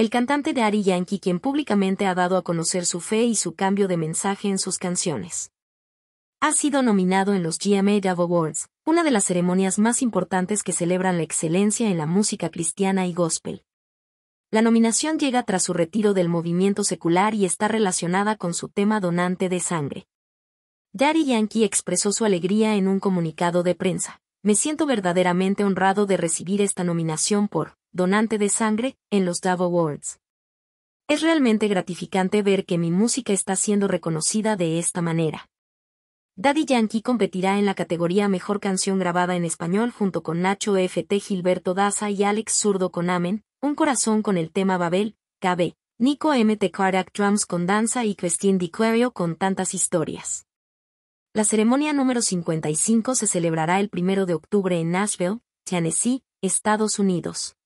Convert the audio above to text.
el cantante de Ari Yankee quien públicamente ha dado a conocer su fe y su cambio de mensaje en sus canciones. Ha sido nominado en los GMA Dove Awards, una de las ceremonias más importantes que celebran la excelencia en la música cristiana y gospel. La nominación llega tras su retiro del movimiento secular y está relacionada con su tema donante de sangre. Daddy Yankee expresó su alegría en un comunicado de prensa. Me siento verdaderamente honrado de recibir esta nominación por donante de sangre, en los Dove Awards. Es realmente gratificante ver que mi música está siendo reconocida de esta manera. Daddy Yankee competirá en la categoría Mejor Canción Grabada en Español junto con Nacho FT Gilberto Daza y Alex Zurdo con Amen, Un Corazón con el tema Babel, KB, Nico MT Cardiac Drums con Danza y Christine DiQuerio con Tantas Historias. La ceremonia número 55 se celebrará el 1 de octubre en Nashville, Tennessee, Estados Unidos.